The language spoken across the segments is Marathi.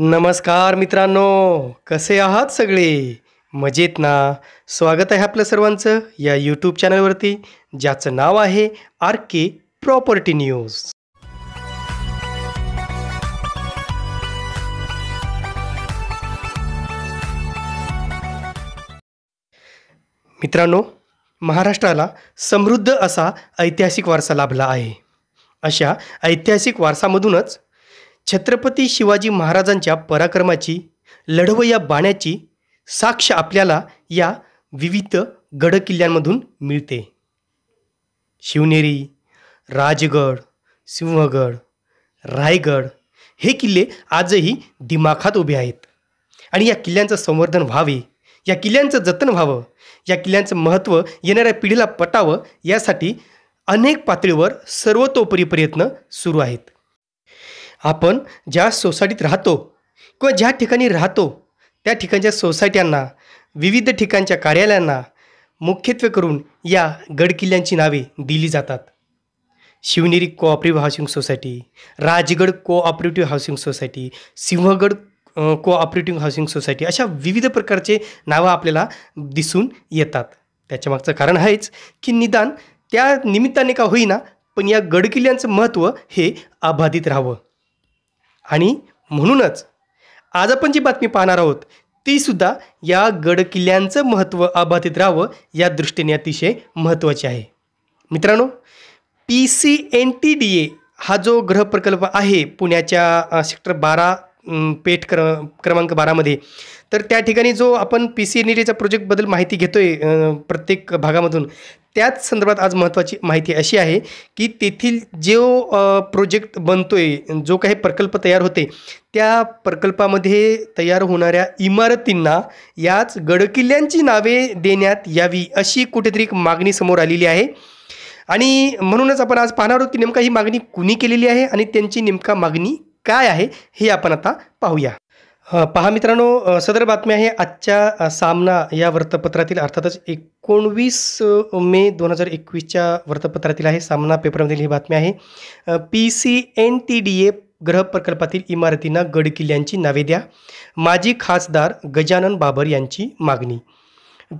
नमस्कार मित्रांनो कसे आहात सगळे मजेत ना स्वागत आहे आपलं सर्वांचं या यूट्यूब चॅनलवरती ज्याचं नाव आहे आर के प्रॉपर्टी न्यूज मित्रांनो महाराष्ट्राला समृद्ध असा ऐतिहासिक वारसा लाभला आहे अशा ऐतिहासिक वारसामधूनच छत्रपती शिवाजी महाराजांच्या पराक्रमाची लढव या बाण्याची साक्ष आपल्याला या विविध गडकिल्ल्यांमधून मिळते शिवनेरी राजगड सिंहगड रायगड हे किल्ले आजही दिमाखात उभे आहेत आणि या किल्ल्यांचं संवर्धन व्हावे या किल्ल्यांचं जतन व्हावं या किल्ल्यांचं महत्त्व येणाऱ्या पिढीला पटावं यासाठी अनेक पातळीवर सर्वतोपरी प्रयत्न सुरू आहेत आपण ज्या सोसायटीत राहतो किंवा ज्या ठिकाणी राहतो त्या ठिकाणच्या सोसायट्यांना विविध ठिकाणच्या कार्यालयांना मुख्यत्वे करून या गडकिल्ल्यांची नावे दिली जातात Shivneri cooperative housing society Rajgad operative housing society Sinhagad operative housing society अशा विविध प्रकारचे नावं आपल्याला दिसून येतात त्याच्यामागचं कारण आहेच की निदान त्या निमित्ताने का होईना पण या गडकिल्ल्यांचं महत्त्व हे अबाधित राहावं आणि म्हणूनच आज आपण जी बातमी पाहणार आहोत तीसुद्धा या गडकिल्ल्यांचं महत्त्व अबाधित राहावं या दृष्टीने अतिशय महत्त्वाचे आहे मित्रांनो P C N T D A हा जो गृहप्रकल्प आहे पुण्याच्या सेक्टर बारा पेठ क्र क्रमांक बारामध्ये तर त्या ठिकाणी जो आपण पी सी एन टी डीचा प्रोजेक्टबद्दल माहिती घेतो आहे प्रत्येक भागामधून त्याच संदर्भात आज महत्त्वाची माहिती अशी आहे की तेथील जो प्रोजेक्ट बनतो आहे जो काही प्रकल्प तयार होते त्या प्रकल्पामध्ये तयार होणाऱ्या इमारतींना याच गडकिल्ल्यांची नावे देण्यात यावी अशी कुठेतरी मागणी समोर आलेली आहे आणि म्हणूनच आपण आज पाहणार आहोत की नेमका ही मागणी कुणी केलेली आहे आणि त्यांची नेमका मागणी काय आहे हे आपण आता पाहूया पहा मित्रांनो सदर बातमी आहे आजच्या सामना या वृत्तपत्रातील अर्थातच एकोणवीस मे दोन हजार एकवीसच्या वृत्तपत्रातील आहे सामना पेपरमधील ही बातमी आहे P C N T D A ग्रह प्रकल्पातील इमारतींना गडकिल्ल्यांची नावे द्या माजी खासदार गजानन बाबर यांची मागणी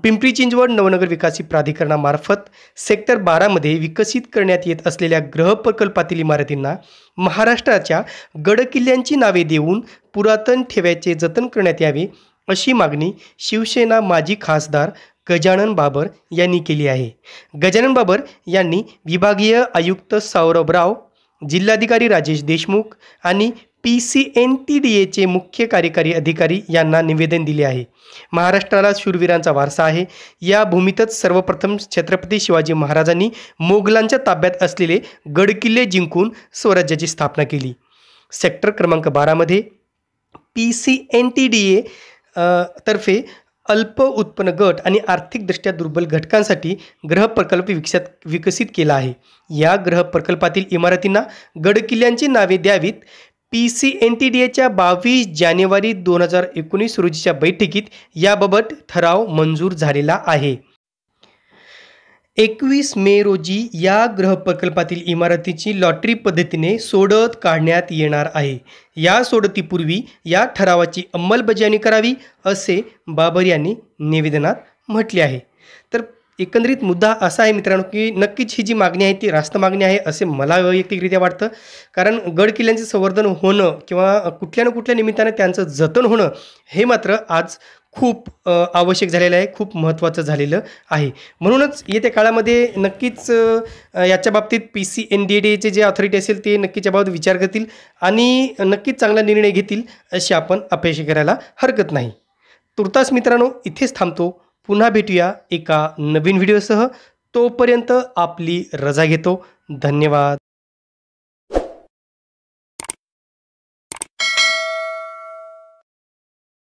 पिंपरी चिंचवड नवनगर विकास प्राधिकरणामार्फत सेक्टर बारामध्ये विकसित करण्यात येत असलेल्या ग्रह इमारतींना महाराष्ट्राच्या गडकिल्ल्यांची नावे देऊन पुरातन ठेव्याचे जतन करण्यात यावे अशी मागणी शिवसेना माजी खासदार गजानन बाबर यांनी केली आहे गजानन बाबर यांनी विभागीय आयुक्त सौरभ राव जिल्हाधिकारी राजेश देशमुख आणि P C N T D एचे मुख्य कार्यकारी अधिकारी यांना निवेदन दिले आहे महाराष्ट्राला शूरवीरांचा वारसा आहे या भूमीतच सर्वप्रथम छत्रपती शिवाजी महाराजांनी मोगलांच्या ताब्यात असलेले गडकिल्ले जिंकून स्वराज्याची स्थापना केली सेक्टर क्रमांक बारामध्ये P C N T D A तर्फे अल्प उत्पन्न गट आणि आर्थिकदृष्ट्या दुर्बल घटकांसाठी ग्रहप्रकल्प प्रकल्प विकसित विकसित केला आहे या ग्रहप्रकल्पातील प्रकल्पातील इमारतींना गडकिल्ल्यांची नावे द्यावीत P C N T D एच्या बावीस जानेवारी दोन हजार एकोणीस रोजीच्या बैठकीत याबाबत ठराव मंजूर झालेला आहे एकवीस मे रोजी या ग्रह प्रकल्पातील इमारतीची लॉटरी पद्धतीने सोडत काढण्यात येणार आहे या सोडतीपूर्वी या ठरावाची अंमलबजावणी करावी असे बाबर यांनी निवेदनात म्हटले आहे तर एकंदरीत मुद्दा असा आहे मित्रांनो की नक्कीच ही जी मागणी आहे ती रास्त मागणी आहे असे मला वैयक्तिकरित्या वाटतं कारण गड किल्ल्यांचे संवर्धन होणं किंवा कुठल्या ना कुठल्या निमित्तानं त्यांचं जतन होणं हे मात्र आज खूप आवश्यक झालेलं आहे खूप महत्त्वाचं झालेलं आहे म्हणूनच येत्या काळामध्ये नक्कीच याच्या बाबतीत पी सी एन डी डीचे जे ऑथॉरिटी असेल ते नक्कीच याबाबत विचार करतील आणि नक्कीच चांगला निर्णय घेतील अशी आपण अपेक्षा करायला हरकत नाही तुर्तास मित्रांनो इथेच थांबतो पुन्हा भेटूया एका नवीन व्हिडिओसह तोपर्यंत आपली रजा घेतो धन्यवाद